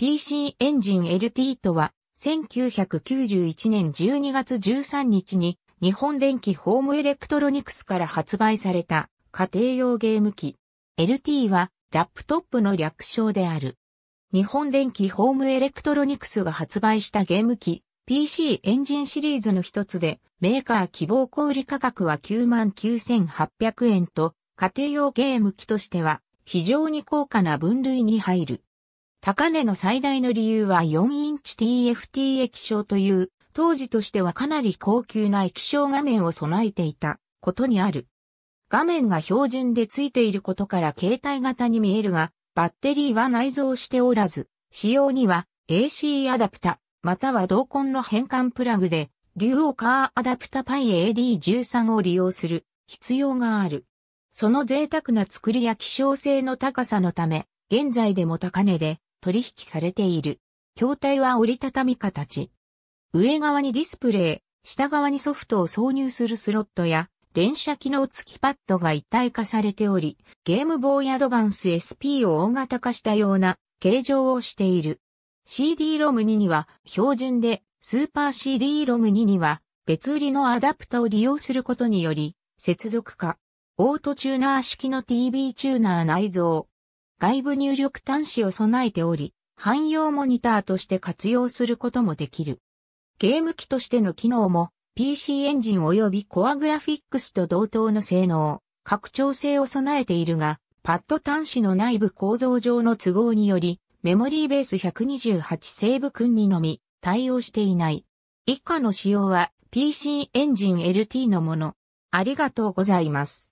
PC エンジン LT とは、1991年12月13日に日本電機ホームエレクトロニクスから発売された家庭用ゲーム機。LT はラップトップの略称である。日本電機ホームエレクトロニクスが発売したゲーム機 PC エンジンシリーズの一つでメーカー希望小売価格は99,800円と家庭用ゲーム機としては非常に高価な分類に入る。高値の最大の理由は4インチ TFT 液晶という、当時としてはかなり高級な液晶画面を備えていたことにある。画面が標準で付いていることから携帯型に見えるが、バッテリーは内蔵しておらず、仕様には AC アダプタ、または同梱の変換プラグで、デュオカーアダプタパイ AD13 を利用する必要がある。その贅沢な作りや希少性の高さのため、現在でも高値で取引されている。筐体は折りたたみ形。上側にディスプレイ、下側にソフトを挿入するスロットや、連射機能付きパッドが一体化されており、ゲームボーイアドバンス SP を大型化したような形状をしている。CD-ROM2 には標準で、スーパー CD-ROM2 には別売りのアダプタを利用することにより、接続化。オートチューナー式の TV チューナー内蔵、外部入力端子を備えており、汎用モニターとして活用することもできる。ゲーム機としての機能も PC エンジン及びコアグラフィックスと同等の性能、拡張性を備えているが、パッド端子の内部構造上の都合により、メモリーベース128セーブ君にのみ対応していない。以下の仕様は PC エンジン LT のもの。ありがとうございます。